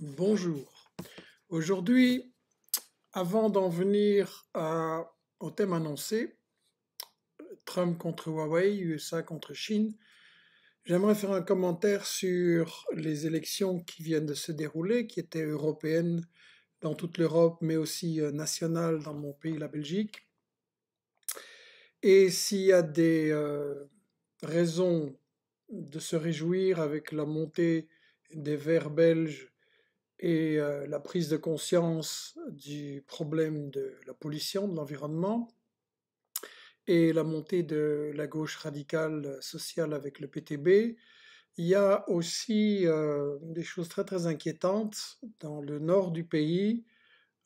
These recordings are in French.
bonjour. Aujourd'hui, avant d'en venir au thème annoncé, Trump contre Huawei, USA contre Chine, j'aimerais faire un commentaire sur les élections qui viennent de se dérouler, qui étaient européennes dans toute l'Europe, mais aussi euh, nationales dans mon pays, la Belgique. Et s'il y a des euh, raisons de se réjouir avec la montée des Verts belges et euh, la prise de conscience du problème de la pollution, de l'environnement, et la montée de la gauche radicale sociale avec le PTB, il y a aussi euh, des choses très très inquiétantes dans le nord du pays,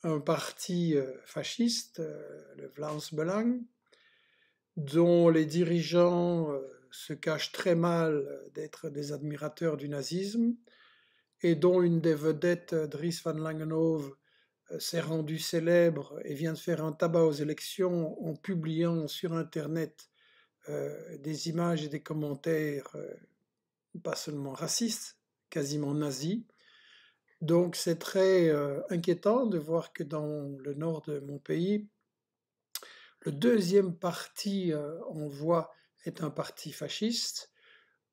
un parti euh, fasciste, le Vlaams Belang, dont les dirigeants se cachent très mal d'être des admirateurs du nazisme, et dont une des vedettes, euh, Dries van Langenhove, euh, s'est rendue célèbre et vient de faire un tabac aux élections en publiant sur Internet euh, des images et des commentaires pas seulement racistes, quasiment nazis. Donc c'est très inquiétant de voir que dans le nord de mon pays, le deuxième parti en voie est un parti fasciste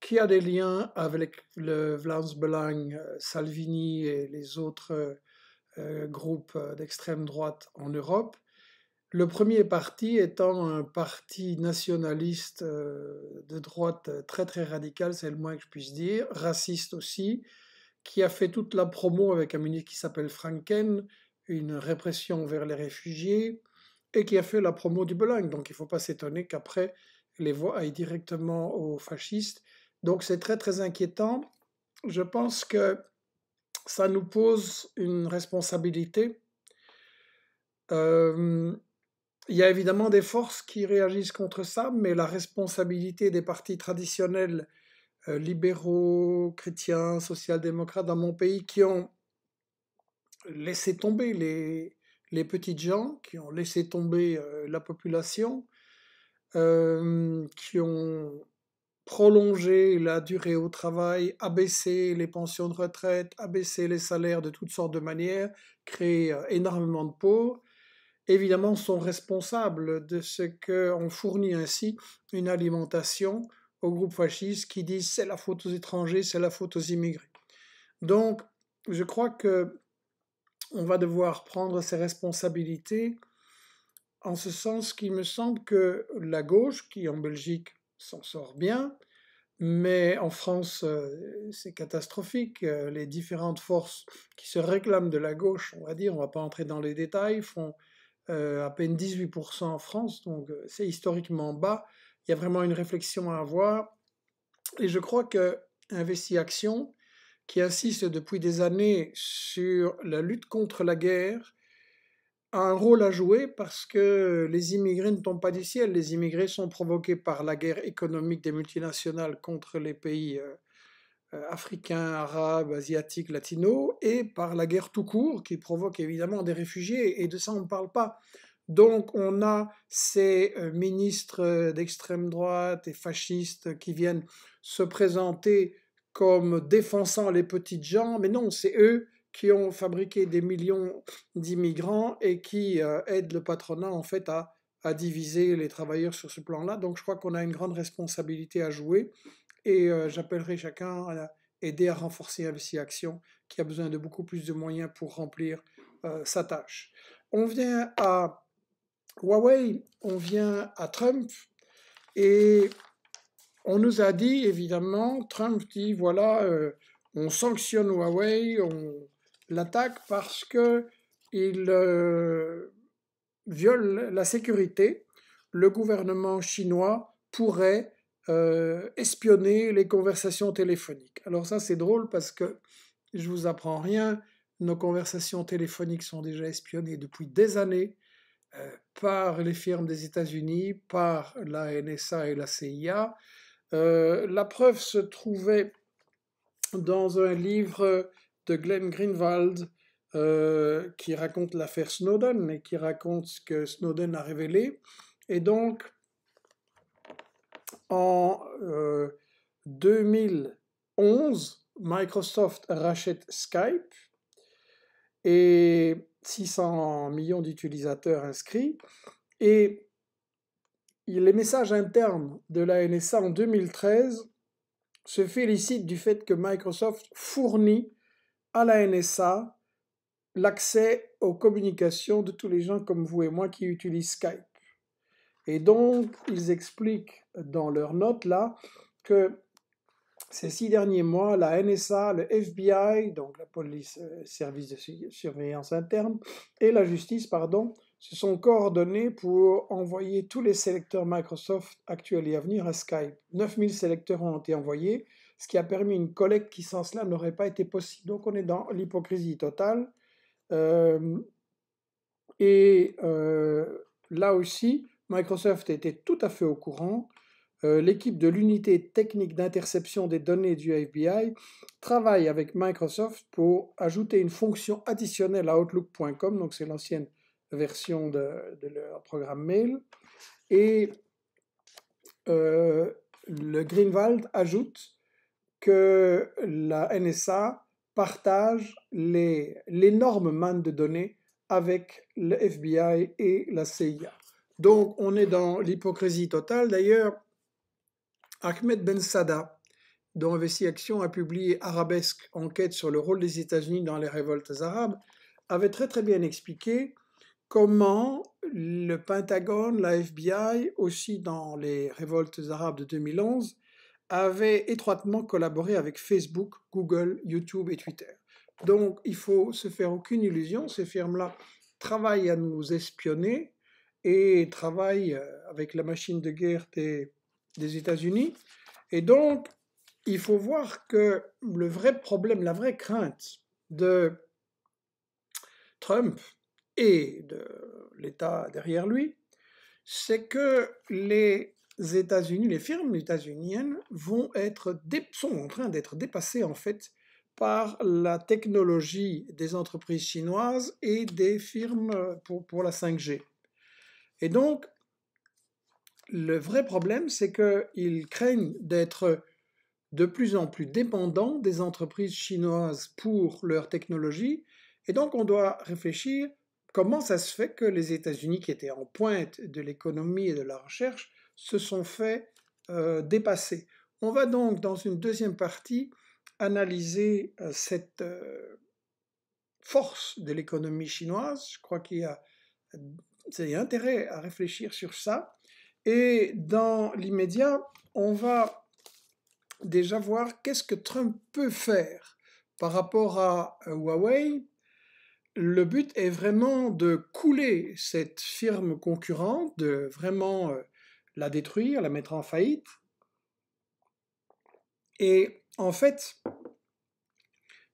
qui a des liens avec le Vlaams Belang, euh, Salvini et les autres euh, euh, groupes d'extrême droite en Europe. Le premier parti étant un parti nationaliste de droite très très radical, c'est le moins que je puisse dire, raciste aussi, qui a fait toute la promo avec un ministre qui s'appelle Franken, une répression vers les réfugiés, et qui a fait la promo du Belang. Donc il ne faut pas s'étonner qu'après les voix aillent directement aux fascistes donc c'est très très inquiétant. Je pense que ça nous pose une responsabilité. il y a évidemment des forces qui réagissent contre ça, mais la responsabilité des partis traditionnels euh, libéraux, chrétiens, social-démocrates dans mon pays qui ont laissé tomber les, les petites gens, qui ont laissé tomber euh, la population, qui ont prolonger la durée au travail, abaisser les pensions de retraite, abaisser les salaires de toutes sortes de manières, créer euh, énormément de pauvres, évidemment sont responsables de ce qu'on fournit ainsi une alimentation aux groupes fascistes qui disent c'est la faute aux étrangers, c'est la faute aux immigrés. Donc, je crois que on va devoir prendre ses responsabilités en ce sens qu'il me semble que la gauche, qui en Belgique s'en sort bien, mais en France, euh, c'est catastrophique. Euh, les différentes forces qui se réclament de la gauche, on va dire, on ne va pas entrer dans les détails, font euh, à peine 18% en France, donc c'est historiquement bas. Il y a vraiment une réflexion à avoir. Et je crois que Action, qui insiste depuis des années sur la lutte contre la guerre, un rôle à jouer parce que les immigrés ne tombent pas du ciel. Les immigrés sont provoqués par la guerre économique des multinationales contre les pays euh, euh, africains, arabes, asiatiques, latinos, et par la guerre tout court qui provoque évidemment des réfugiés, et de ça on ne parle pas. Donc on a ces euh, ministres d'extrême droite et fascistes qui viennent se présenter comme défensant les petites gens, mais non, c'est eux qui ont fabriqué des millions d'immigrants et qui euh, aident le patronat en fait à, à diviser les travailleurs sur ce plan-là. Donc je crois qu'on a une grande responsabilité à jouer et euh, j'appellerai chacun à aider à renforcer MC Action qui a besoin de beaucoup plus de moyens pour remplir euh, sa tâche. On vient à Huawei, on vient à Trump et on nous a dit évidemment, Trump dit voilà, on sanctionne Huawei, on, l'attaque parce que il euh, viole la sécurité. Le gouvernement chinois pourrait euh, espionner les conversations téléphoniques. Alors ça c'est drôle parce que je vous apprends rien. Nos conversations téléphoniques sont déjà espionnées depuis des années euh, par les firmes des États-Unis, par la NSA et la CIA. la preuve se trouvait dans un livre de Glenn Greenwald euh, qui raconte l'affaire Snowden et qui raconte ce que Snowden a révélé. Et donc, en 2011, euh, Microsoft rachète Skype et 600 millions d'utilisateurs inscrits. Et les messages internes de la NSA en 2013 se félicitent du fait que Microsoft fournit à la NSA l'accès aux communications de tous les gens comme vous et moi qui utilisent Skype. Et donc, ils expliquent dans leur note là que ces six derniers mois, la NSA, le FBI, donc la police, euh, service de surveillance interne, et la justice, pardon, se sont coordonnés pour envoyer tous les sélecteurs Microsoft actuels et à venir à Skype. 9000 sélecteurs ont été envoyés ce qui a permis une collecte qui sans cela n'aurait pas été possible. Donc on est dans l'hypocrisie totale. Euh, et euh, là aussi, Microsoft était tout à fait au courant. Euh, l'équipe de l'unité technique d'interception des données du FBI travaille avec Microsoft pour ajouter une fonction additionnelle à Outlook.com, donc c'est l'ancienne version de, leur programme mail. Et le Greenwald ajoute que la NSA partage l'énorme manne de données avec le FBI et la CIA. Donc on est dans l'hypocrisie totale. D'ailleurs, Ahmed Ben Sada, dont Investi Action a publié Arabesque, enquête sur le rôle des États-Unis dans les révoltes arabes, avait très très bien expliqué comment le Pentagone, la FBI, aussi dans les révoltes arabes de 2011, avait étroitement collaboré avec Facebook, Google, YouTube et Twitter. Donc il faut se faire aucune illusion, ces firmes-là travaillent à nous espionner et travaillent euh, avec la machine de guerre des, des États-Unis. Et donc il faut voir que le vrai problème, la vraie crainte de Trump et de l'État derrière lui, c'est que les États-Unis, les firmes états-uniennes vont être, sont en train d'être dépassées en fait par la technologie des entreprises chinoises et des firmes euh, pour, pour la 5G. Et donc, le vrai problème, c'est qu'ils craignent d'être de plus en plus dépendants des entreprises chinoises pour leur technologie. Et donc, on doit réfléchir comment ça se fait que les États-Unis, qui étaient en pointe de l'économie et de la recherche, se sont fait euh, dépasser. On va donc dans une deuxième partie analyser euh, cette euh, force de l'économie chinoise. Je crois qu'il a, y a intérêt à réfléchir sur ça. Et dans l'immédiat, on va déjà voir qu'est-ce que Trump peut faire par rapport à Huawei. Le but est vraiment de couler cette firme concurrente, de vraiment la détruire, la mettre en faillite. Et en fait,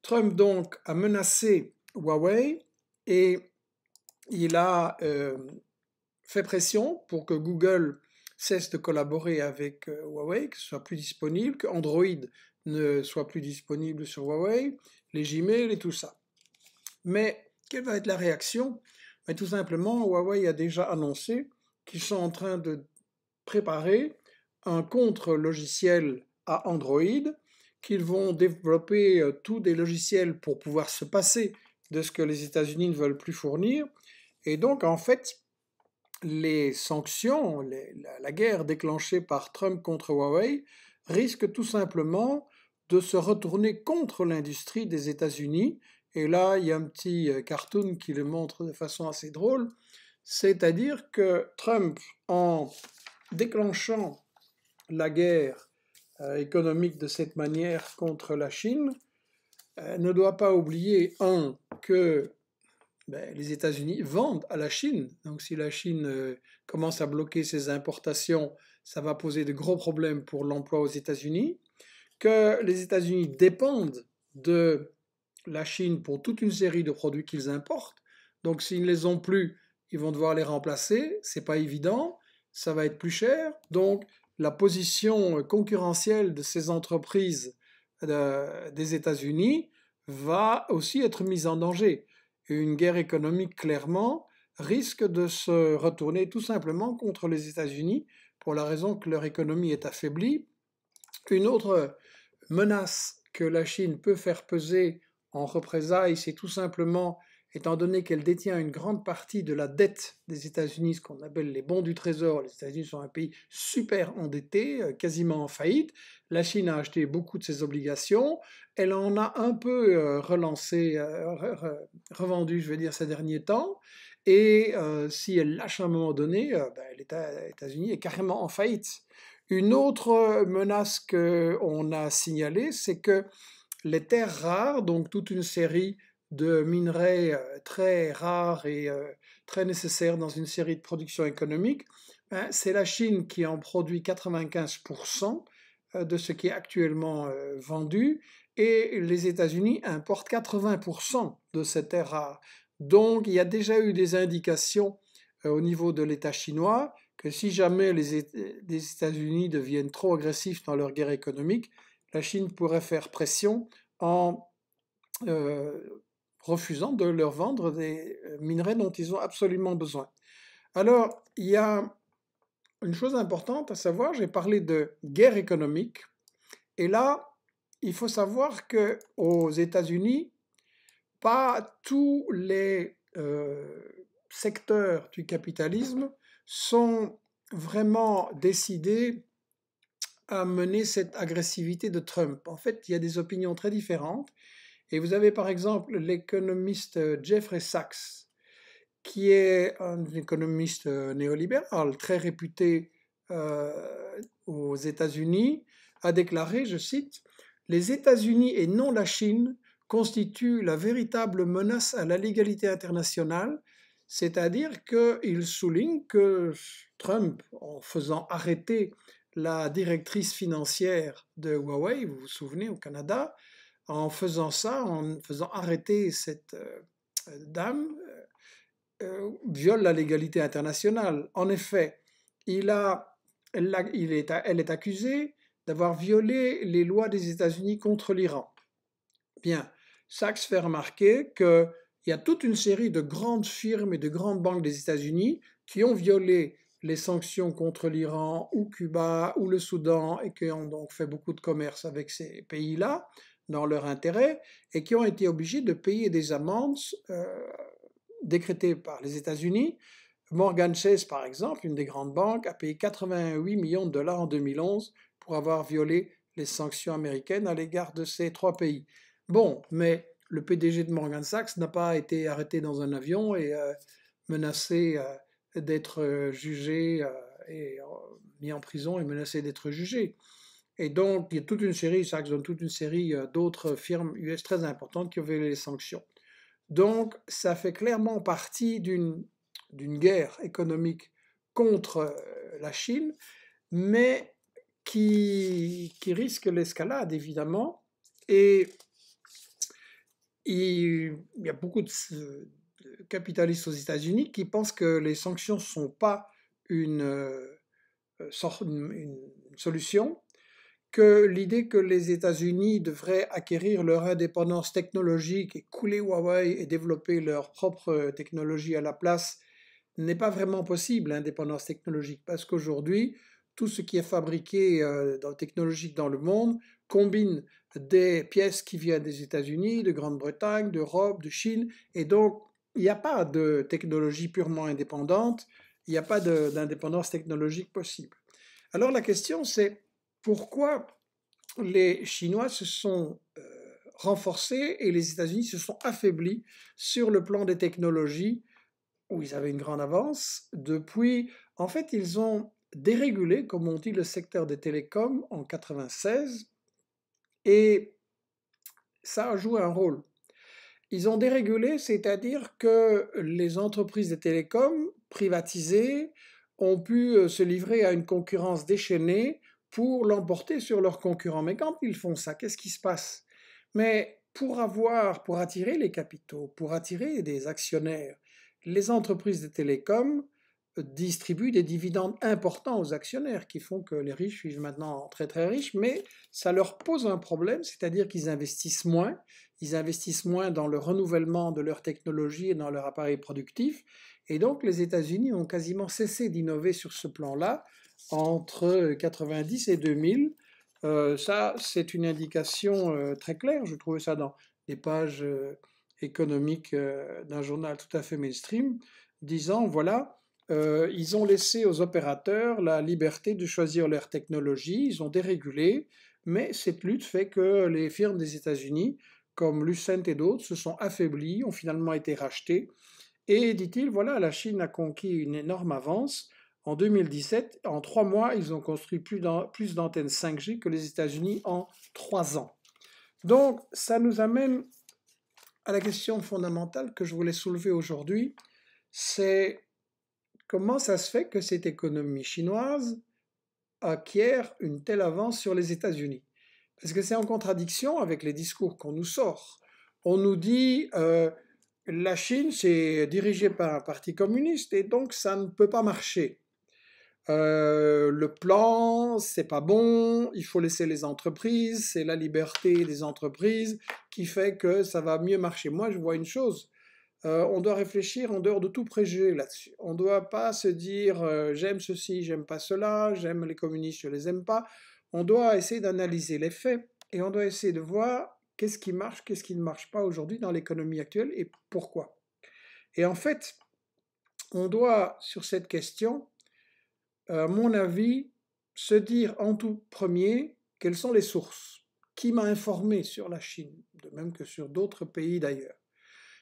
Trump donc a menacé Huawei et il a euh, fait pression pour que Google cesse de collaborer avec euh, Huawei, que ce soit plus disponible, que Android ne soit plus disponible sur Huawei, les Gmail et tout ça. Mais quelle va être la réaction Mais Tout simplement, Huawei a déjà annoncé qu'ils sont en train de préparer un contre-logiciel à Android, qu'ils vont développer euh, tous des logiciels pour pouvoir se passer de ce que les États-Unis ne veulent plus fournir. Et donc, en fait, les sanctions, la, la, guerre déclenchée par Trump contre Huawei risque tout simplement de se retourner contre l'industrie des États-Unis. Et là, il y a un petit euh, cartoon qui le montre de façon assez drôle. C'est-à-dire que Trump, en déclenchant la guerre euh, économique de cette manière contre la Chine, euh, ne doit pas oublier, un, que ben, les États-Unis vendent à la Chine. Donc si la Chine euh, commence à bloquer ses importations, ça va poser de gros problèmes pour l'emploi aux États-Unis. Que les États-Unis dépendent de la Chine pour toute une série de produits qu'ils importent. Donc s'ils ne les ont plus, ils vont devoir les remplacer. C'est pas évident ça va être plus cher. Donc, la position concurrentielle de ces entreprises euh, des États-Unis va aussi être mise en danger. Une guerre économique, clairement, risque de se retourner tout simplement contre les États-Unis pour la raison que leur économie est affaiblie. Une autre menace que la Chine peut faire peser en représailles, c'est tout simplement étant donné qu'elle détient une grande partie de la dette des États-Unis, ce qu'on appelle les bons du trésor. Les États-Unis sont un pays super endetté, euh, quasiment en faillite. La Chine a acheté beaucoup de ses obligations. Elle en a un peu euh, relancé, euh, revendu, je veux dire, ces derniers temps. Et si elle lâche à un moment donné, ben, États-Unis est carrément en faillite. Une autre menace qu'on a signalée, c'est que les terres rares, donc toute une série de minerais euh, très rares et euh, très nécessaires dans une série de productions économiques, hein, c'est la Chine qui en produit 95% euh, de ce qui est actuellement vendu et les États-Unis importent 80% de cette terre rare. Donc il y a déjà eu des indications au niveau de l'État chinois que si jamais les États-Unis deviennent trop agressifs dans leur guerre économique, la Chine pourrait faire pression en refusant de leur vendre des euh, minerais dont ils ont absolument besoin. Alors, il y a une chose importante à savoir, j'ai parlé de guerre économique, et là, il faut savoir que États-Unis, pas tous les euh, secteurs du capitalisme sont vraiment décidés à mener cette agressivité de Trump. En fait, il y a des opinions très différentes. Et vous avez par exemple l'économiste euh, Jeffrey Sachs, qui est un économiste euh, néolibéral très réputé euh, aux États-Unis, a déclaré, je cite, Les États-Unis et non la Chine constituent la véritable menace à la légalité internationale, c'est-à-dire qu'il souligne que Trump, en faisant arrêter la directrice financière de Huawei, vous vous souvenez, au Canada, en faisant ça, en faisant arrêter cette euh, dame, euh, euh, viole la légalité internationale. En effet, elle, est, elle accusée d'avoir violé les lois des États-Unis contre l'Iran. Bien, Sachs fait remarquer qu'il y a toute une série de grandes firmes et de grandes banques des États-Unis qui ont violé les sanctions contre l'Iran ou Cuba ou le Soudan et qui ont donc fait beaucoup de commerce avec ces pays-là dans leur intérêt et qui ont été obligés de payer des amendes euh, décrétées par les États-Unis. Morgan Chase, par exemple, une des grandes banques, a payé 88 millions de dollars en 2011 pour avoir violé les sanctions américaines à l'égard de ces trois pays. Bon, mais le PDG de Morgan Sachs n'a pas été arrêté dans un avion et euh, menacé euh, d'être jugé et mis en prison et menacé d'être jugé. Et donc, il y a toute une série, toute une série euh, d'autres firmes US très importantes qui ont violé les sanctions. Donc, ça fait clairement partie d'une guerre économique contre euh, la Chine, mais qui, qui risque l'escalade, évidemment. Et il y a beaucoup euh, de capitalistes aux États-Unis qui pensent que les sanctions ne sont pas une, une solution, que l'idée que les États-Unis devraient acquérir leur indépendance technologique et couler Huawei et développer leur propre technologie à la place n'est pas vraiment possible, l'indépendance technologique, parce qu'aujourd'hui, tout ce qui est fabriqué euh, dans, technologique dans le monde combine des pièces qui viennent des États-Unis, de Grande-Bretagne, d'Europe, de Chine, et donc il n'y a pas de technologie purement indépendante, il n'y a pas d'indépendance technologique possible. Alors la question c'est pourquoi les Chinois se sont euh, renforcés et les États-Unis se sont affaiblis sur le plan des technologies où ils avaient une grande avance. Depuis, en fait, ils ont dérégulé, comme on dit, le secteur des télécoms en 96 et ça a joué un rôle. Ils ont dérégulé, c'est-à-dire que les entreprises des télécoms privatisées ont pu euh, se livrer à une concurrence déchaînée pour l'emporter sur leurs concurrents. Mais quand ils font ça, qu'est-ce qui se passe Mais pour avoir, pour attirer les capitaux, pour attirer des actionnaires, les entreprises de télécoms distribuent des dividendes importants aux actionnaires qui font que les riches vivent maintenant très très riches, mais ça leur pose un problème, c'est-à-dire qu'ils investissent moins, ils investissent moins dans le renouvellement de leur technologie et dans leur appareil productif, et donc les États-Unis ont quasiment cessé d'innover sur ce plan-là, entre 90 euh, et 2000. Euh, ça, c'est une indication euh, très claire. Je trouvais ça dans les pages économiques d'un journal tout à fait mainstream, disant, voilà, ils ont laissé aux opérateurs la liberté de choisir leur technologie, ils ont dérégulé, mais cette lutte fait que les firmes des États-Unis, comme Lucent et d'autres, se sont affaiblies, ont finalement été rachetées. Et, dit-il, voilà, la Chine a conquis une énorme avance en 2017, en trois mois, ils ont construit plus d'antennes 5G que les États-Unis en trois ans. Donc, ça nous amène à la question fondamentale que je voulais soulever aujourd'hui, c'est comment ça se fait que cette économie chinoise acquiert une telle avance sur les États-Unis Parce que c'est en contradiction avec les discours qu'on nous sort. On nous dit euh, la Chine, c'est dirigée par un parti communiste et donc ça ne peut pas marcher. Euh, le plan, c'est pas bon, il faut laisser les entreprises, c'est la liberté des entreprises qui fait que ça va mieux marcher. Moi, je vois une chose, euh, on doit réfléchir en dehors de tout préjugé là-dessus. On ne doit pas se dire euh, j'aime ceci, j'aime pas cela, j'aime les communistes, je les aime pas. On doit essayer d'analyser les faits et on doit essayer de voir qu'est-ce qui marche, qu'est-ce qui ne marche pas aujourd'hui dans l'économie actuelle et pourquoi. Et en fait, on doit, sur cette question, à mon avis, se dire en tout premier quelles sont les sources, qui m'a informé sur la Chine, de même que sur d'autres pays d'ailleurs.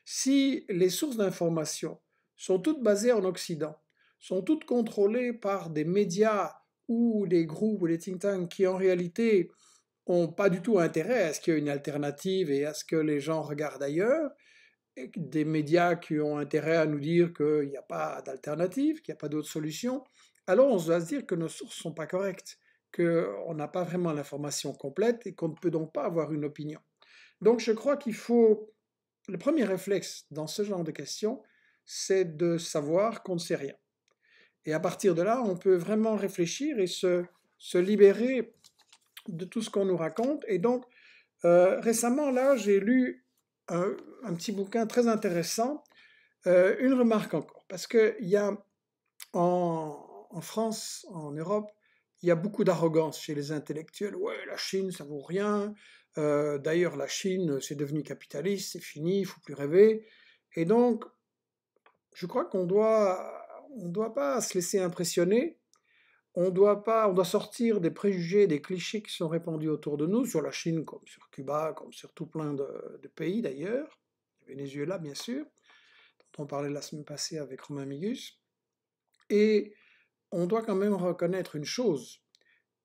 Si les sources d'information sont toutes basées en Occident, sont toutes contrôlées par des médias ou des groupes ou des think tanks qui en réalité n'ont pas du tout intérêt à ce qu'il y ait une alternative et à ce que les gens regardent ailleurs, et des médias qui ont intérêt à nous dire qu'il n'y a pas d'alternative, qu'il n'y a pas d'autre solution, alors on doit se dire que nos sources sont pas correctes, qu'on n'a pas vraiment l'information complète et qu'on ne peut donc pas avoir une opinion. Donc je crois qu'il faut, le premier réflexe dans ce genre de questions, c'est de savoir qu'on ne sait rien. Et à partir de là, on peut vraiment réfléchir et se, libérer de tout ce qu'on nous raconte. Et donc, euh, récemment, là, j'ai lu un, petit bouquin très intéressant, euh, une remarque encore, parce qu'il y a en, en France, en Europe, il y a beaucoup d'arrogance chez les intellectuels. Ouais, la Chine, ça vaut rien. Euh, d'ailleurs, la Chine, c'est devenu capitaliste, c'est fini, il faut plus rêver. Et donc, je crois qu'on doit, on doit pas se laisser impressionner. On doit pas, on doit sortir des préjugés, des clichés qui sont répandus autour de nous sur la Chine, comme sur Cuba, comme sur tout plein de, de pays d'ailleurs, Venezuela bien sûr, dont on parlait la semaine passée avec Romain Migus. Et on doit quand même reconnaître une chose.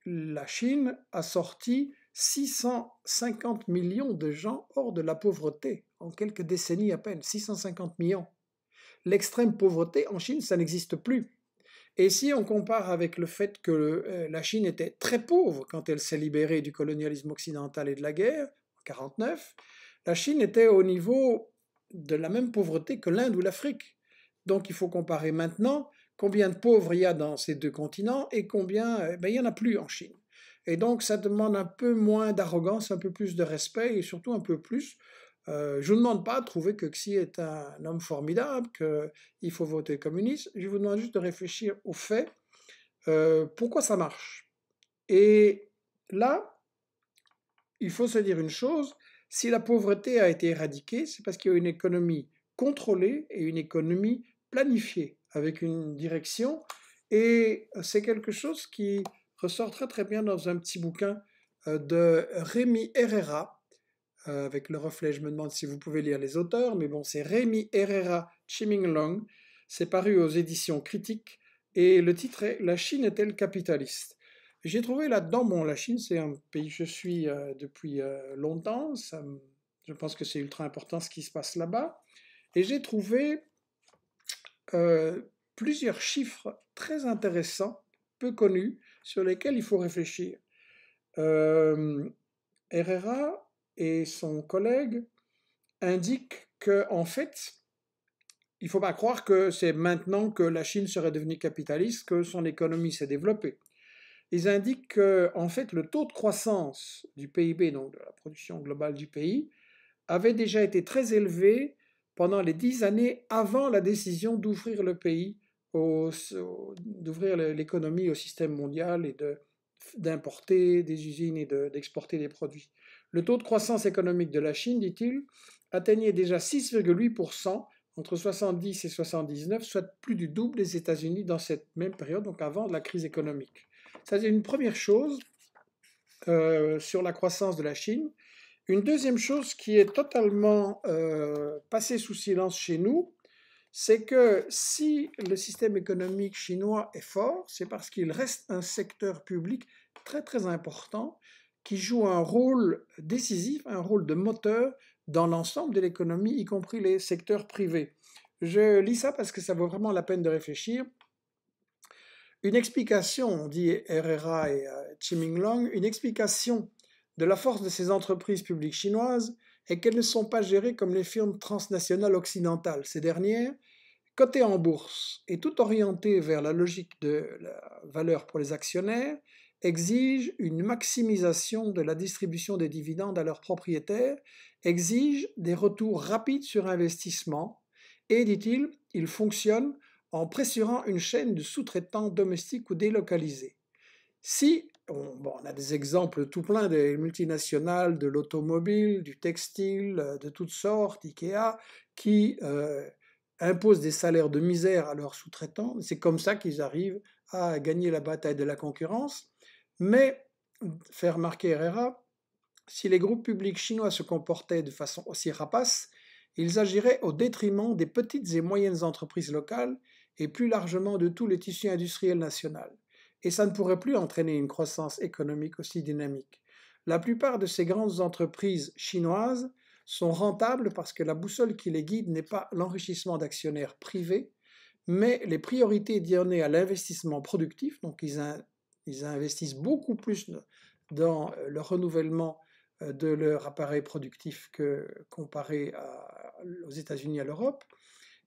La Chine a sorti 650 millions de gens hors de la pauvreté en quelques décennies à peine, 650 millions. L'extrême pauvreté en Chine, ça n'existe plus. Et si on compare avec le fait que euh, la Chine était très pauvre quand elle s'est libérée du colonialisme occidental et de la guerre, en 1949, la Chine était au niveau de la même pauvreté que l'Inde ou l'Afrique. Donc il faut comparer maintenant combien de pauvres il y a dans ces deux continents et combien euh, ben, il n'y en a plus en Chine. Et donc ça demande un peu moins d'arrogance, un peu plus de respect et surtout un peu plus. Euh, je ne vous demande pas de trouver que Xi est un homme formidable, qu'il faut voter communiste. Je vous demande juste de réfléchir au fait, euh, pourquoi ça marche Et là, il faut se dire une chose, si la pauvreté a été éradiquée, c'est parce qu'il y a une économie contrôlée et une économie planifiée avec une direction. Et c'est quelque chose qui ressort très très bien dans un petit bouquin euh, de Rémi Herrera, euh, avec le reflet, je me demande si vous pouvez lire les auteurs, mais bon, c'est Rémi Herrera Chiming Long, c'est paru aux éditions critiques, et le titre est La Chine est-elle capitaliste J'ai trouvé là-dedans, bon, la Chine, c'est un pays que je suis euh, depuis longtemps, ça, je pense que c'est ultra important ce qui se passe là-bas, et j'ai trouvé euh, plusieurs chiffres très intéressants, peu connus, sur lesquels il faut réfléchir. Euh, Herrera et son collègue indiquent qu'en en fait, il ne faut pas croire que c'est maintenant que la Chine serait devenue capitaliste que son économie s'est développée. Ils indiquent que, en fait, le taux de croissance du PIB, donc de la production globale du pays, avait déjà été très élevé pendant les dix années avant la décision d'ouvrir le pays, d'ouvrir l'économie au système mondial et d'importer des usines et d'exporter des produits. Le taux de croissance économique de la Chine, dit-il, atteignait déjà 6,8% entre 70 et 79, soit plus du double des États-Unis dans cette même période, donc avant la crise économique. Ça, c'est une première chose euh, sur la croissance de la Chine. Une deuxième chose qui est totalement euh, passée sous silence chez nous, c'est que si le système économique chinois est fort, c'est parce qu'il reste un secteur public très très important qui joue un rôle décisif, un rôle de moteur dans l'ensemble de l'économie, y compris les secteurs privés. Je lis ça parce que ça vaut vraiment la peine de réfléchir. Une explication, dit Herrera et euh, Chiming Long, une explication de la force de ces entreprises publiques chinoises et qu'elles ne sont pas gérées comme les firmes transnationales occidentales. Ces dernières, cotées en bourse et tout orientées vers la logique de la valeur pour les actionnaires, exigent une maximisation de la distribution des dividendes à leurs propriétaires, exigent des retours rapides sur investissement et, dit-il, ils fonctionnent en pressurant une chaîne de sous-traitants domestiques ou délocalisés. Si on, a des exemples tout plein des multinationales de l'automobile, du textile, euh, de toutes sortes, Ikea, qui euh, imposent des salaires de misère à leurs sous-traitants. C'est comme ça qu'ils arrivent à gagner la bataille de la concurrence. Mais, faire remarquer Herrera, si les groupes publics chinois se comportaient de façon aussi rapace, ils agiraient au détriment des petites et moyennes entreprises locales et plus largement de tous les tissus industriels nationaux et ça ne pourrait plus entraîner une croissance économique aussi dynamique. La plupart de ces grandes entreprises chinoises sont rentables parce que la boussole qui les guide n'est pas l'enrichissement d'actionnaires privés, mais les priorités données à l'investissement productif, donc ils, investissent beaucoup plus dans euh, le renouvellement euh, de leur appareil productif que comparé aux États-Unis à l'Europe,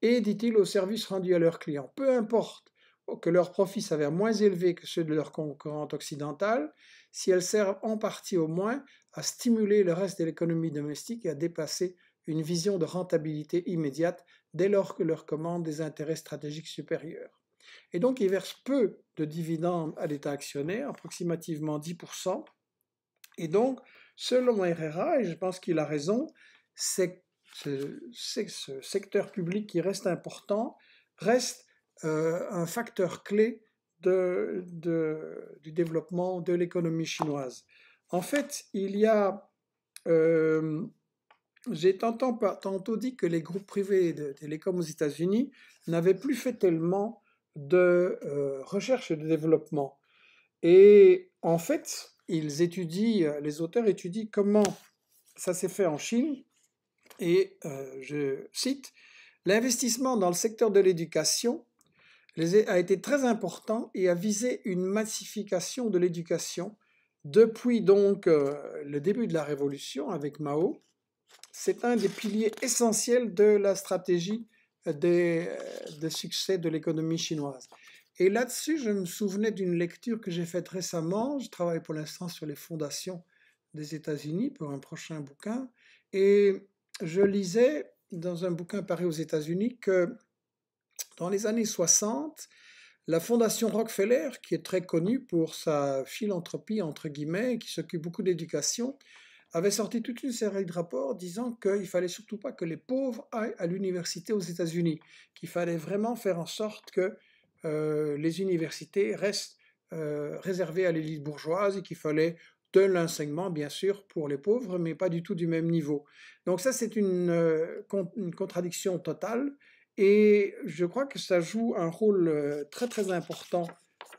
et dit-il au service rendu à leurs clients. Peu importe que leurs profits s'avèrent moins élevés que ceux de leurs concurrentes occidentales si elles servent en partie au moins à stimuler le reste de l'économie domestique et à dépasser une vision de rentabilité immédiate dès lors que leur commande des intérêts stratégiques supérieurs. Et donc ils versent peu de dividendes à l'État actionnaire, approximativement 10%. Et donc, selon Herrera, et je pense qu'il a raison, c'est ce secteur public qui reste important reste euh, un facteur clé du développement de l'économie chinoise. En fait, il y a... Euh, j'ai tantôt, dit que les groupes privés de télécom aux États-Unis n'avaient plus fait tellement de euh, recherche et de développement. Et en fait, ils étudient, les auteurs étudient comment ça s'est fait en Chine. Et je cite, l'investissement dans le secteur de l'éducation a été très important et a visé une massification de l'éducation depuis donc euh, le début de la Révolution avec Mao. C'est un des piliers essentiels de la stratégie euh, de, euh, de succès de l'économie chinoise. Et là-dessus, je me souvenais d'une lecture que j'ai faite récemment. Je travaille pour l'instant sur les fondations des États-Unis pour un prochain bouquin. Et je lisais dans un bouquin paru aux États-Unis que dans les années 60, la fondation Rockefeller, qui est très connue pour sa philanthropie, entre guillemets, qui s'occupe beaucoup d'éducation, avait sorti toute une série de rapports disant qu'il ne fallait surtout pas que les pauvres aillent à l'université aux États-Unis, qu'il fallait vraiment faire en sorte que euh, les universités restent euh, réservées à l'élite bourgeoise et qu'il fallait de l'enseignement, bien sûr, pour les pauvres, mais pas du tout du même niveau. Donc ça, c'est une, euh, contradiction totale et je crois que ça joue un rôle euh, très très important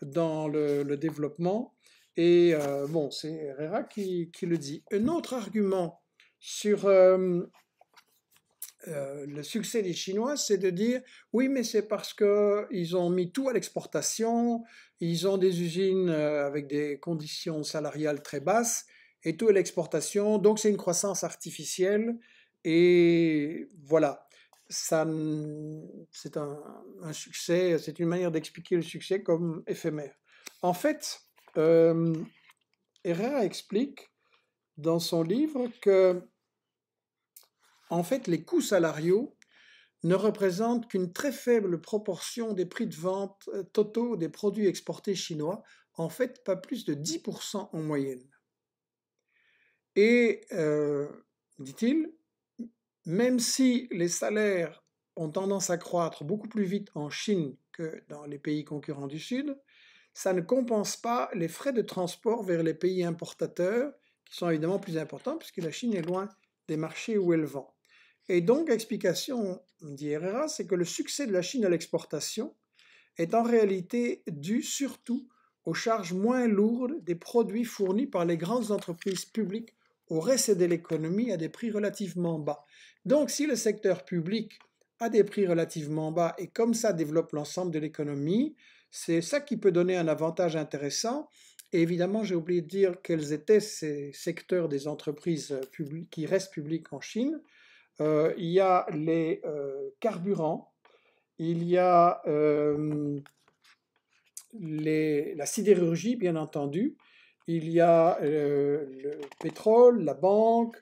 dans le, développement. Et euh, bon, c'est RERA qui, le dit. Un autre argument sur euh, le succès des Chinois, c'est de dire oui, mais c'est parce qu'ils ont mis tout à l'exportation, ils ont des usines avec des conditions salariales très basses et tout à l'exportation, donc c'est une croissance artificielle. Et voilà c'est un, succès, c'est une manière d'expliquer le succès comme éphémère. En fait, euh, Herrera explique dans son livre que, en fait, les coûts salariaux ne représentent qu'une très faible proportion des prix de vente euh, totaux des produits exportés chinois, en fait, pas plus de 10% en moyenne. Et, euh, dit-il, même si les salaires ont tendance à croître beaucoup plus vite en Chine que dans les pays concurrents du Sud, ça ne compense pas les frais de transport vers les pays importateurs, qui sont évidemment plus importants puisque la Chine est loin des marchés où elle vend. Et donc, explication, dit Herrera, c'est que le succès de la Chine à l'exportation est en réalité dû surtout aux charges moins lourdes des produits fournis par les grandes entreprises publiques au reste de l'économie à des prix relativement bas. Donc si le secteur public a des prix relativement bas et comme ça développe l'ensemble de l'économie, c'est ça qui peut donner un avantage intéressant. Et évidemment, j'ai oublié de dire quels étaient ces secteurs des entreprises qui restent publiques en Chine. Euh, il y a les euh, carburants, il y a euh, la sidérurgie, bien entendu, il y a le pétrole, la banque,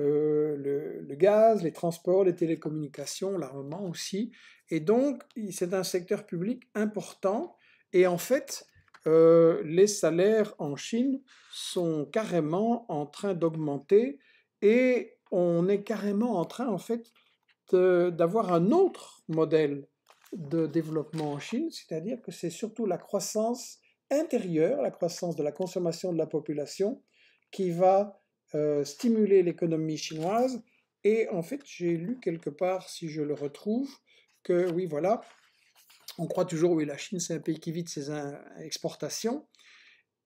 euh, le, gaz, les transports, les télécommunications, l'armement aussi. Et donc, c'est un secteur public important. Et en fait, euh, les salaires en Chine sont carrément en train d'augmenter et on est carrément en train, en fait, d'avoir un autre modèle de développement en Chine, c'est-à-dire que c'est surtout la croissance intérieure, la croissance de la consommation de la population, qui va euh, stimuler l'économie chinoise. Et en fait, j'ai lu quelque part, si je le retrouve, que oui, voilà, on croit toujours, oui, la Chine, c'est un pays qui vide ses exportations.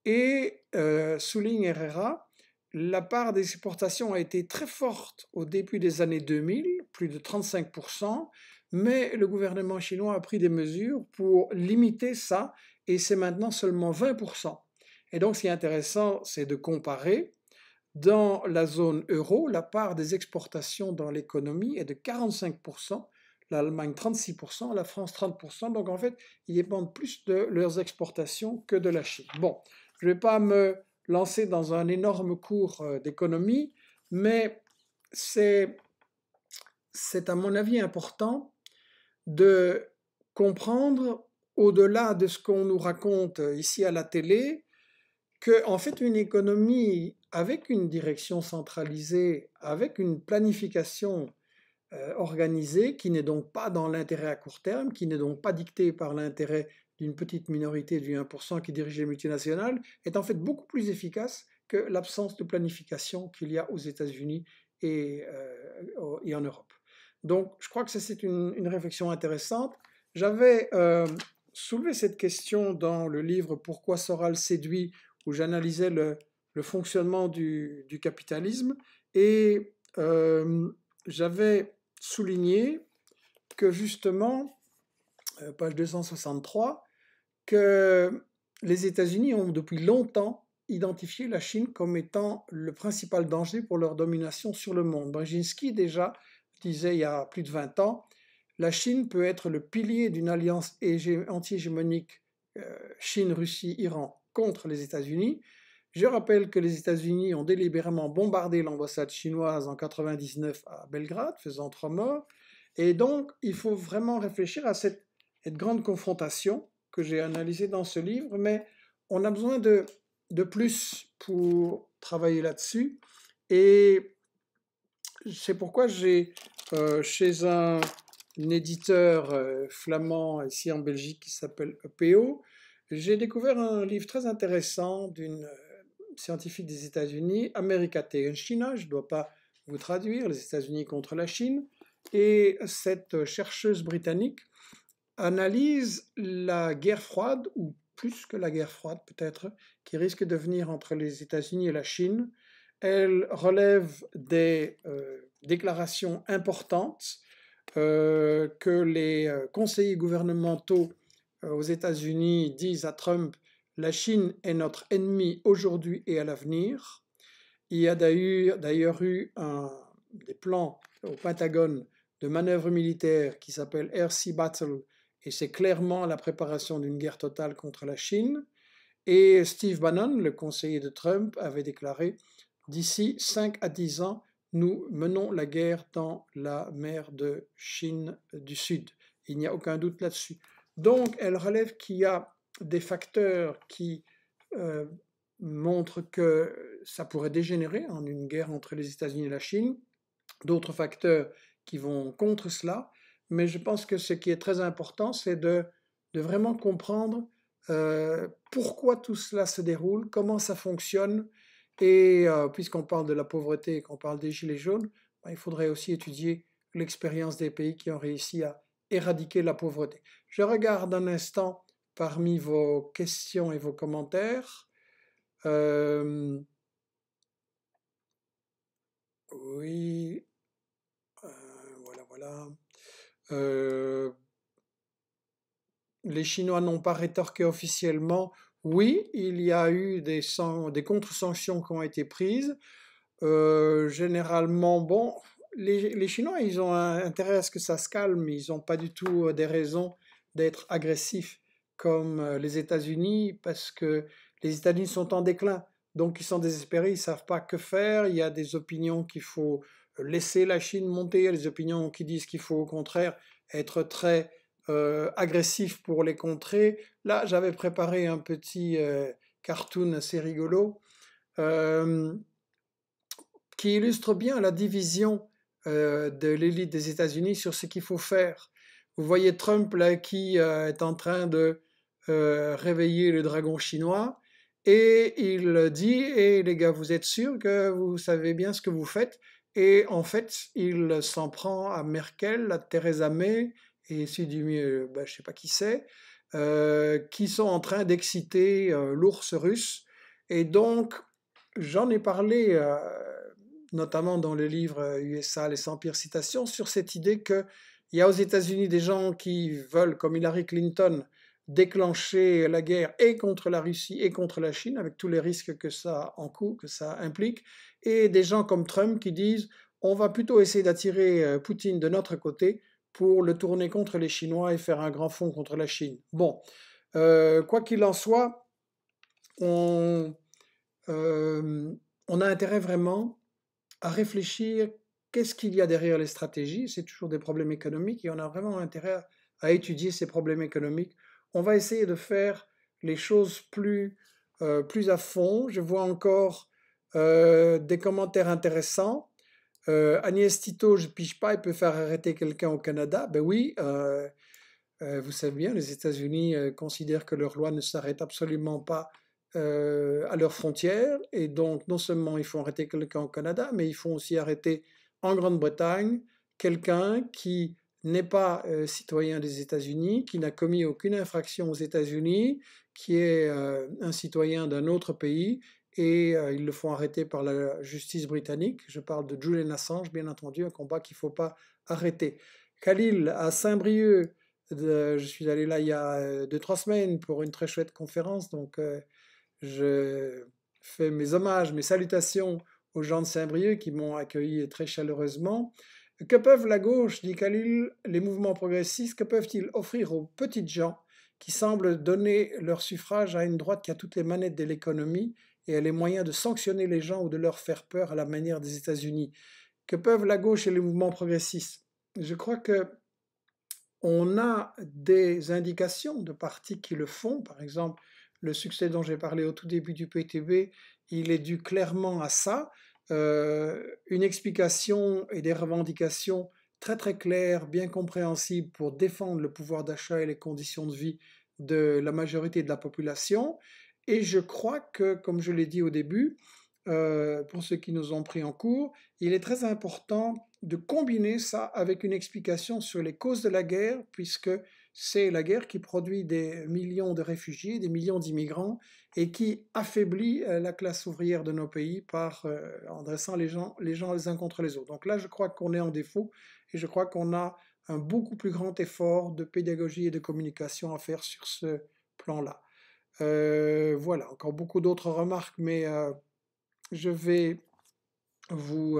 Et euh, souligne Herrera, la part des exportations a été très forte au début des années 2000, plus de 35%, mais le gouvernement chinois a pris des mesures pour limiter ça, et c'est maintenant seulement 20%. Et donc, ce qui est intéressant, c'est de comparer dans la zone euro, la part des exportations dans l'économie est de 45%, l'Allemagne 36%, la France 30%. Donc en fait, ils dépendent plus de leurs exportations que de la Chine. Bon, je ne vais pas me lancer dans un énorme cours euh, d'économie, mais c'est, c'est à mon avis important de comprendre au-delà de ce qu'on nous raconte euh, ici à la télé, qu'en en fait, une économie avec une direction centralisée, avec une planification euh, organisée, qui n'est donc pas dans l'intérêt à court terme, qui n'est donc pas dictée par l'intérêt d'une petite minorité du 1% qui dirige les multinationales, est en fait beaucoup plus efficace que l'absence de planification qu'il y a aux États-Unis et, euh, en Europe. Donc, je crois que c'est une, réflexion intéressante. J'avais euh, soulevé cette question dans le livre Pourquoi Soral séduit où j'analysais le, fonctionnement du, capitalisme et euh, j'avais souligné que justement, euh, page 263, que les États-Unis ont depuis longtemps identifié la Chine comme étant le principal danger pour leur domination sur le monde. Brzezinski déjà disait il y a plus de 20 ans, la Chine peut être le pilier d'une alliance anti-hégémonique euh, Chine-Russie-Iran contre les États-Unis. Je rappelle que les États-Unis ont délibérément bombardé l'ambassade chinoise en 1999 à Belgrade, faisant trois morts. Et donc, il faut vraiment réfléchir à cette, grande confrontation que j'ai analysée dans ce livre, mais on a besoin de, de plus pour travailler là-dessus. Et c'est pourquoi j'ai, euh, chez un, éditeur euh, flamand ici en Belgique qui s'appelle EPO, j'ai découvert un livre très intéressant d'une euh, scientifique des États-Unis, America en China, je ne dois pas vous traduire, les États-Unis contre la Chine, et cette chercheuse britannique analyse la guerre froide, ou plus que la guerre froide peut-être, qui risque de venir entre les États-Unis et la Chine. Elle relève des euh, déclarations importantes euh, que les conseillers gouvernementaux euh, aux États-Unis disent à Trump la Chine est notre ennemi aujourd'hui et à l'avenir. Il y a d'ailleurs eu des plans au Pentagone de manœuvres militaires qui s'appelle Air Sea Battle et c'est clairement la préparation d'une guerre totale contre la Chine. Et Steve Bannon, le conseiller de Trump, avait déclaré D'ici 5 à 10 ans, nous menons la guerre dans la mer de Chine du Sud. Il n'y a aucun doute là-dessus. Donc, elle relève qu'il y a des facteurs qui euh, montrent que ça pourrait dégénérer en une guerre entre les États-Unis et la Chine, d'autres facteurs qui vont contre cela, mais je pense que ce qui est très important, c'est de, vraiment comprendre euh, pourquoi tout cela se déroule, comment ça fonctionne, et euh, puisqu'on parle de la pauvreté et qu'on parle des gilets jaunes, ben, il faudrait aussi étudier l'expérience des pays qui ont réussi à éradiquer la pauvreté. Je regarde un instant parmi vos questions et vos commentaires. Euh, oui, euh, voilà, voilà. Euh, les Chinois n'ont pas rétorqué officiellement. Oui, il y a eu des, des contre-sanctions qui ont été prises. généralement, bon, les, Chinois, ils ont intérêt à ce que ça se calme. Ils n'ont pas du tout euh, des raisons d'être agressifs comme euh, les États-Unis, parce que les États-Unis sont en déclin. Donc ils sont désespérés, ils ne savent pas que faire. Il y a des opinions qu'il faut euh, laisser la Chine monter, il y a des opinions qui disent qu'il faut au contraire être très agressif pour les contrer. Là, j'avais préparé un petit cartoon assez rigolo qui illustre bien la division euh, de l'élite des États-Unis sur ce qu'il faut faire. Vous voyez Trump là qui euh, est en train de euh, réveiller le dragon chinois et il dit et eh, les gars vous êtes sûrs que vous savez bien ce que vous faites et en fait il s'en prend à Merkel, à Theresa May et si du mieux, je bah, je sais pas qui c'est, qui sont en train d'exciter l'ours russe. Et donc, j'en ai parlé euh, notamment dans le livre USA, euh, les 100 pires citations, sur cette idée qu'il y a aux États-Unis des gens qui veulent, comme Hillary Clinton, déclencher la guerre et contre la Russie et contre la Chine, avec tous les risques que ça en coûte que ça implique, et des gens comme Trump qui disent on va plutôt essayer d'attirer euh, Poutine de notre côté pour le tourner contre les Chinois et faire un grand fond contre la Chine. Bon, euh, quoi qu'il en soit, on, on a intérêt vraiment à réfléchir qu'est-ce qu'il y a derrière les stratégies. C'est toujours des problèmes économiques et on a vraiment intérêt à, étudier ces problèmes économiques. On va essayer de faire les choses plus, euh, plus à fond. Je vois encore euh, des commentaires intéressants. Euh, Agnès Tito, je pige pas, il peut faire arrêter quelqu'un au Canada. Ben oui, euh, vous savez bien, les États-Unis considèrent que leur loi ne s'arrête absolument pas euh, à leurs frontières. Et donc, non seulement ils font arrêter quelqu'un au Canada, mais ils font aussi arrêter en Grande-Bretagne quelqu'un qui n'est pas euh, citoyen des États-Unis, qui n'a commis aucune infraction aux États-Unis, qui est euh, un citoyen d'un autre pays, et ils le font arrêter par la justice britannique. Je parle de Julian Assange, bien entendu, un combat qu'il ne faut pas arrêter. Khalil, à Saint-Brieuc, je suis allé là il y a 2 trois semaines pour une très chouette conférence, donc je fais mes hommages, mes salutations aux gens de Saint-Brieuc qui m'ont accueilli très chaleureusement. Que peuvent la gauche, dit Khalil, les mouvements progressistes, que peuvent-ils offrir aux petites gens qui semblent donner leur suffrage à une droite qui a toutes les manettes de l'économie et a les moyens de sanctionner les gens ou de leur faire peur à la manière des États-Unis Que peuvent la gauche et les mouvements progressistes Je crois que on a des indications de partis qui le font, par exemple le succès dont j'ai parlé au tout début du PTB, il est dû clairement à ça. Euh, une explication et des revendications très très claires, bien compréhensibles pour défendre le pouvoir d'achat et les conditions de vie de la majorité de la population. Et je crois que, comme je l'ai dit au début, euh, pour ceux qui nous ont pris en cours, il est très important de combiner ça avec une explication sur les causes de la guerre, puisque c'est la guerre qui produit des millions de réfugiés, des millions d'immigrants et qui affaiblit euh, la classe ouvrière de nos pays par, euh, en dressant les gens, les uns contre les autres. Donc là, je crois qu'on est en défaut et je crois qu'on a un beaucoup plus grand effort de pédagogie et de communication à faire sur ce plan-là. Euh, voilà, encore beaucoup d'autres remarques, mais je vais vous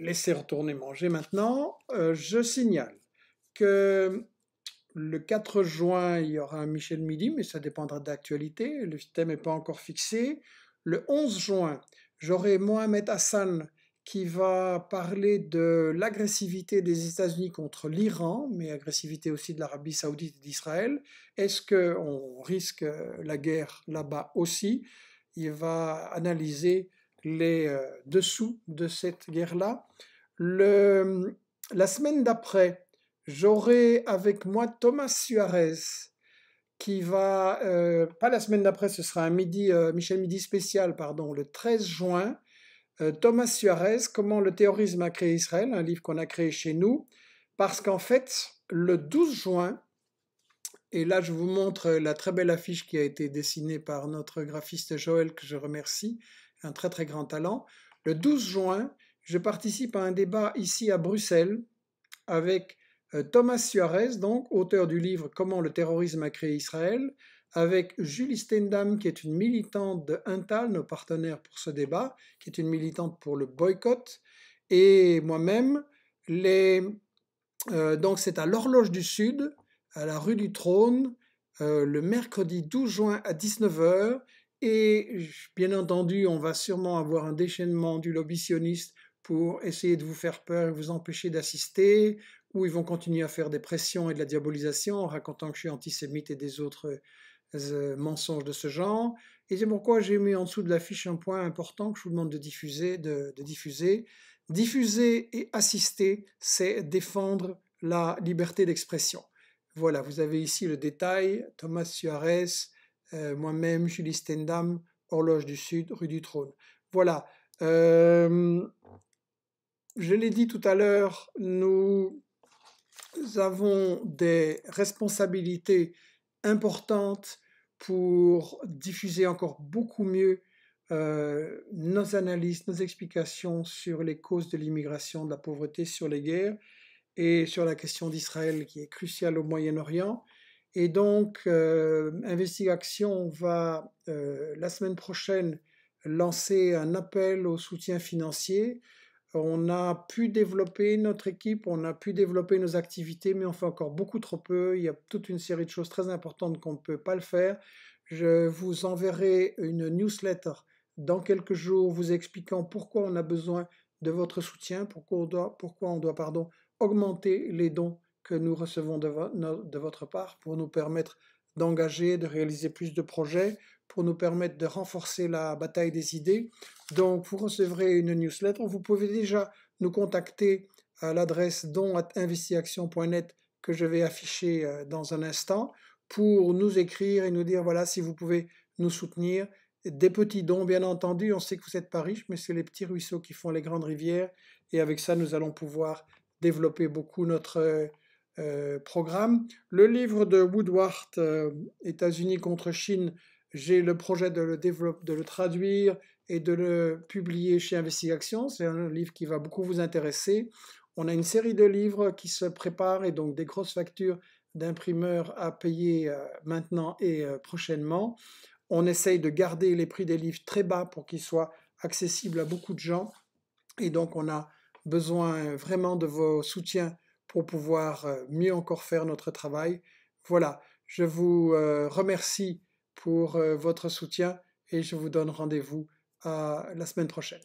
laisser retourner manger maintenant. je signale que le 4 juin, il y aura un Michel Midi, mais ça dépendra d'actualité. Le thème n'est pas encore fixé. Le 11 juin, j'aurai Mohamed Hassan qui va parler de l'agressivité des États-Unis contre l'Iran, mais agressivité aussi de l'Arabie saoudite et d'Israël. Est-ce qu'on risque la guerre là-bas aussi Il va analyser les euh, dessous de cette guerre-là. la semaine d'après, J'aurai avec moi Thomas Suarez qui va, euh, pas la semaine d'après, ce sera un midi, euh, Michel Midi spécial, pardon, le 13 juin. Euh, Thomas Suarez, Comment le théorisme a créé Israël, un livre qu'on a créé chez nous, parce qu'en fait, le 12 juin, et là je vous montre la très belle affiche qui a été dessinée par notre graphiste Joël, que je remercie, un très très grand talent. Le 12 juin, je participe à un débat ici à Bruxelles avec euh, Thomas Suarez, donc, auteur du livre Comment le terrorisme a créé Israël, avec Julie Stendam, qui est une militante de Intal, nos partenaires pour ce débat, qui est une militante pour le boycott, et moi-même. Euh, donc, c'est à l'Horloge du Sud, à la rue du Trône, euh, le mercredi 12 juin à 19h. Et bien entendu, on va sûrement avoir un déchaînement du lobby sioniste pour essayer de vous faire peur et vous empêcher d'assister, où ils vont continuer à faire des pressions et de la diabolisation en racontant que je suis antisémite et des autres euh, mensonges de ce genre. Et c'est pourquoi j'ai mis en dessous de l'affiche un point important que je vous demande de diffuser. De, diffuser. diffuser et assister, c'est défendre la liberté d'expression. Voilà, vous avez ici le détail. Thomas Suarez, euh, moi-même, Julie Stendham, Horloge du Sud, rue du Trône. Voilà. Euh, je l'ai dit tout à l'heure, nous nous avons des responsabilités importantes pour diffuser encore beaucoup mieux euh, nos analyses, nos explications sur les causes de l'immigration, de la pauvreté, sur les guerres et sur la question d'Israël qui est cruciale au Moyen-Orient. Et donc, euh, Investigation va euh, la semaine prochaine lancer un appel au soutien financier on a pu développer notre équipe, on a pu développer nos activités, mais on fait encore beaucoup trop peu. Il y a toute une série de choses très importantes qu'on ne peut pas le faire. Je vous enverrai une newsletter dans quelques jours vous expliquant pourquoi on a besoin de votre soutien, pourquoi on doit, pourquoi on doit pardon, augmenter les dons que nous recevons de votre part pour nous permettre d'engager, de réaliser plus de projets, pour nous permettre de renforcer la bataille des idées. Donc, vous recevrez une newsletter. Vous pouvez déjà nous contacter à l'adresse don.investiaction.net que je vais afficher euh, dans un instant pour nous écrire et nous dire voilà si vous pouvez nous soutenir. Des petits dons, bien entendu. On sait que vous n'êtes pas riche, mais c'est les petits ruisseaux qui font les grandes rivières. Et avec ça, nous allons pouvoir développer beaucoup notre euh, euh, programme. Le livre de Woodward, États-Unis contre Chine, j'ai le projet de le, de le traduire et de le publier chez Investigation. C'est un livre qui va beaucoup vous intéresser. On a une série de livres qui se préparent et donc des grosses factures d'imprimeurs à payer euh, maintenant et euh, prochainement. On essaye de garder les prix des livres très bas pour qu'ils soient accessibles à beaucoup de gens. Et donc on a besoin euh, vraiment de vos soutiens pour pouvoir mieux encore faire notre travail. Voilà, je vous remercie pour euh, votre soutien et je vous donne rendez-vous à euh, la semaine prochaine.